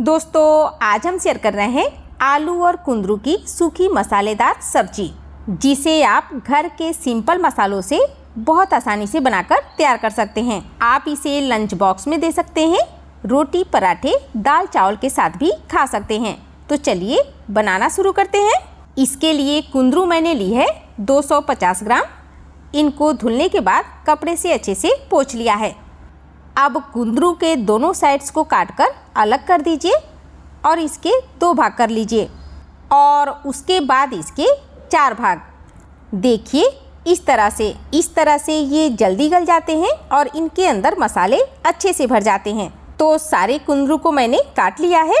दोस्तों आज हम शेयर कर रहे हैं आलू और कुंदरू की सूखी मसालेदार सब्जी जिसे आप घर के सिंपल मसालों से बहुत आसानी से बनाकर तैयार कर सकते हैं आप इसे लंच बॉक्स में दे सकते हैं रोटी पराठे दाल चावल के साथ भी खा सकते हैं तो चलिए बनाना शुरू करते हैं इसके लिए कुंदरू मैंने ली है 250 ग्राम इनको धुलने के बाद कपड़े से अच्छे से पोछ लिया है अब कुंदरू के दोनों साइड्स को काटकर अलग कर दीजिए और इसके दो भाग कर लीजिए और उसके बाद इसके चार भाग देखिए इस तरह से इस तरह से ये जल्दी गल जाते हैं और इनके अंदर मसाले अच्छे से भर जाते हैं तो सारे कुंदरू को मैंने काट लिया है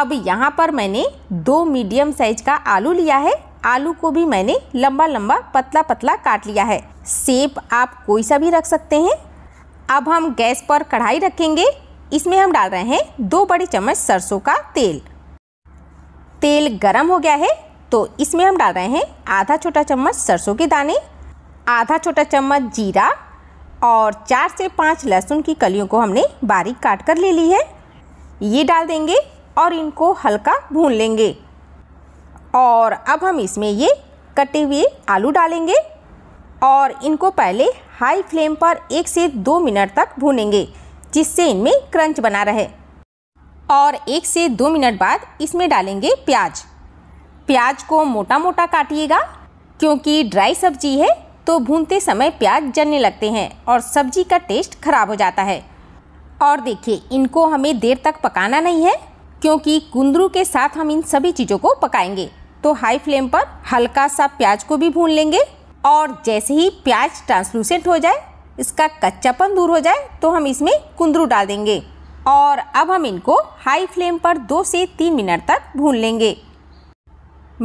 अब यहाँ पर मैंने दो मीडियम साइज का आलू लिया है आलू को भी मैंने लंबा लंबा पतला पतला काट लिया है सेप आप कोई सा भी रख सकते हैं अब हम गैस पर कढ़ाई रखेंगे इसमें हम डाल रहे हैं दो बड़े चम्मच सरसों का तेल तेल गरम हो गया है तो इसमें हम डाल रहे हैं आधा छोटा चम्मच सरसों के दाने आधा छोटा चम्मच जीरा और चार से पाँच लहसुन की कलियों को हमने बारीक काट कर ले ली है ये डाल देंगे और इनको हल्का भून लेंगे और अब हम इसमें ये कटे हुए आलू डालेंगे और इनको पहले हाई फ्लेम पर एक से दो मिनट तक भूनेंगे जिससे इनमें क्रंच बना रहे और एक से दो मिनट बाद इसमें डालेंगे प्याज प्याज को मोटा मोटा काटिएगा क्योंकि ड्राई सब्जी है तो भूनते समय प्याज जलने लगते हैं और सब्जी का टेस्ट खराब हो जाता है और देखिए इनको हमें देर तक पकाना नहीं है क्योंकि कुंदरू के साथ हम इन सभी चीज़ों को पकाएंगे तो हाई फ्लेम पर हल्का सा प्याज को भी भून लेंगे और जैसे ही प्याज ट्रांसलूसेंट हो जाए इसका कच्चापन दूर हो जाए तो हम इसमें कुंदरू डाल देंगे और अब हम इनको हाई फ्लेम पर दो से तीन मिनट तक भून लेंगे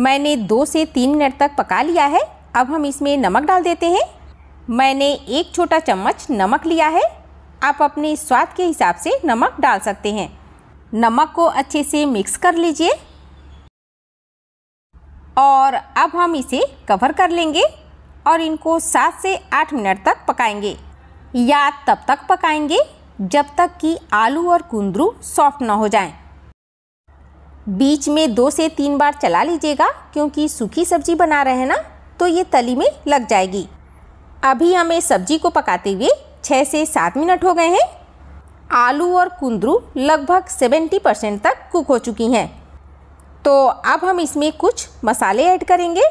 मैंने दो से तीन मिनट तक पका लिया है अब हम इसमें नमक डाल देते हैं मैंने एक छोटा चम्मच नमक लिया है आप अपने स्वाद के हिसाब से नमक डाल सकते हैं नमक को अच्छे से मिक्स कर लीजिए और अब हम इसे कवर कर लेंगे और इनको सात से आठ मिनट तक पकाएंगे या तब तक पकाएंगे जब तक कि आलू और कुंदरू सॉफ्ट ना हो जाएं। बीच में दो से तीन बार चला लीजिएगा क्योंकि सूखी सब्जी बना रहे हैं ना तो ये तली में लग जाएगी अभी हमें सब्जी को पकाते हुए छः से सात मिनट हो गए हैं आलू और कुंदरू लगभग सेवेंटी परसेंट तक कुक हो चुकी हैं तो अब हम इसमें कुछ मसाले ऐड करेंगे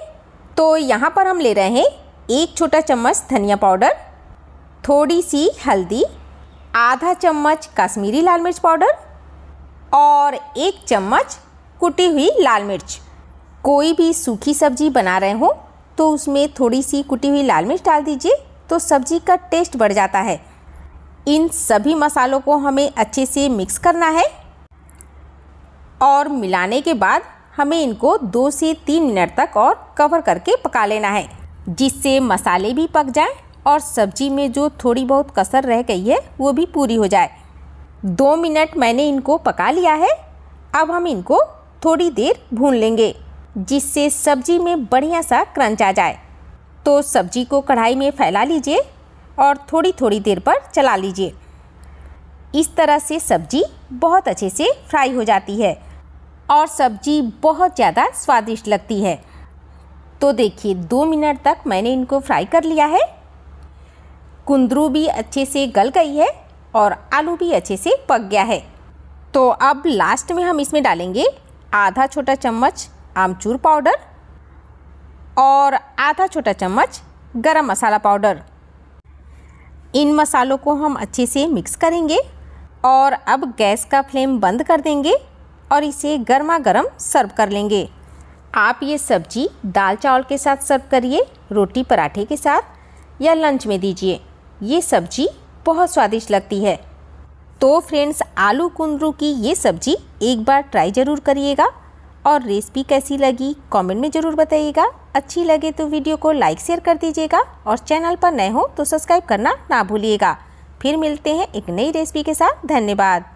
तो यहाँ पर हम ले रहे हैं एक छोटा चम्मच धनिया पाउडर थोड़ी सी हल्दी आधा चम्मच कश्मीरी लाल मिर्च पाउडर और एक चम्मच कुटी हुई लाल मिर्च कोई भी सूखी सब्जी बना रहे हो तो उसमें थोड़ी सी कुटी हुई लाल मिर्च डाल दीजिए तो सब्जी का टेस्ट बढ़ जाता है इन सभी मसालों को हमें अच्छे से मिक्स करना है और मिलाने के बाद हमें इनको दो से तीन मिनट तक और कवर करके पका लेना है जिससे मसाले भी पक जाएं और सब्जी में जो थोड़ी बहुत कसर रह गई है वो भी पूरी हो जाए दो मिनट मैंने इनको पका लिया है अब हम इनको थोड़ी देर भून लेंगे जिससे सब्जी में बढ़िया सा क्रंच आ जाए तो सब्जी को कढ़ाई में फैला लीजिए और थोड़ी थोड़ी देर पर चला लीजिए इस तरह से सब्जी बहुत अच्छे से फ्राई हो जाती है और सब्जी बहुत ज़्यादा स्वादिष्ट लगती है तो देखिए दो मिनट तक मैंने इनको फ्राई कर लिया है कुंदरू भी अच्छे से गल गई है और आलू भी अच्छे से पक गया है तो अब लास्ट में हम इसमें डालेंगे आधा छोटा चम्मच आमचूर पाउडर और आधा छोटा चम्मच गरम मसाला पाउडर इन मसालों को हम अच्छे से मिक्स करेंगे और अब गैस का फ्लेम बंद कर देंगे और इसे गर्मा गर्म सर्व कर लेंगे आप ये सब्जी दाल चावल के साथ सर्व करिए रोटी पराठे के साथ या लंच में दीजिए ये सब्जी बहुत स्वादिष्ट लगती है तो फ्रेंड्स आलू कुंदरू की ये सब्जी एक बार ट्राई ज़रूर करिएगा और रेसिपी कैसी लगी कमेंट में ज़रूर बताइएगा अच्छी लगे तो वीडियो को लाइक शेयर कर दीजिएगा और चैनल पर नए हो तो सब्सक्राइब करना ना भूलिएगा फिर मिलते हैं एक नई रेसिपी के साथ धन्यवाद